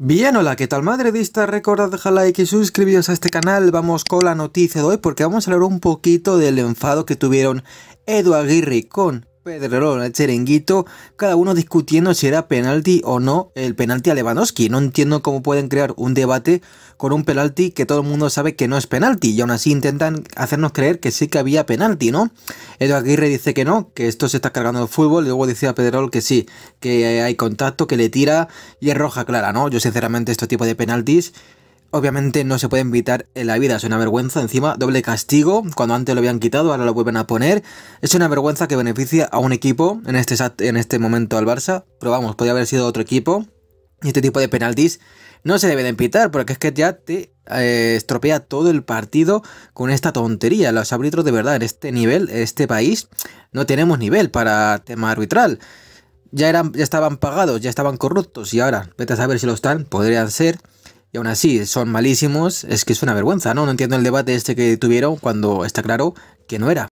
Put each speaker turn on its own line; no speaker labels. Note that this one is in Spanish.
Bien, hola, ¿qué tal madridista? Recordad dejar like y suscribiros a este canal. Vamos con la noticia de hoy porque vamos a hablar un poquito del enfado que tuvieron Edu Aguirre con Pedrerol, el Cherenguito, cada uno discutiendo si era penalti o no el penalti a Lewandowski. No entiendo cómo pueden crear un debate con un penalti que todo el mundo sabe que no es penalti y aún así intentan hacernos creer que sí que había penalti, ¿no? Eduardo Aguirre dice que no, que esto se está cargando el fútbol, y luego decía Pedrerol que sí, que hay contacto, que le tira y es roja clara, ¿no? Yo sinceramente este tipo de penaltis obviamente no se puede invitar en la vida, es una vergüenza, encima doble castigo, cuando antes lo habían quitado, ahora lo vuelven a poner, es una vergüenza que beneficia a un equipo, en este, en este momento al Barça, pero vamos, podría haber sido otro equipo, y este tipo de penaltis no se deben invitar porque es que ya te eh, estropea todo el partido con esta tontería. Los árbitros de verdad en este nivel, en este país, no tenemos nivel para tema arbitral. Ya, eran, ya estaban pagados, ya estaban corruptos y ahora, vete a saber si lo están, podrían ser y aún así son malísimos, es que es una vergüenza, ¿no? No entiendo el debate este que tuvieron cuando está claro que no era.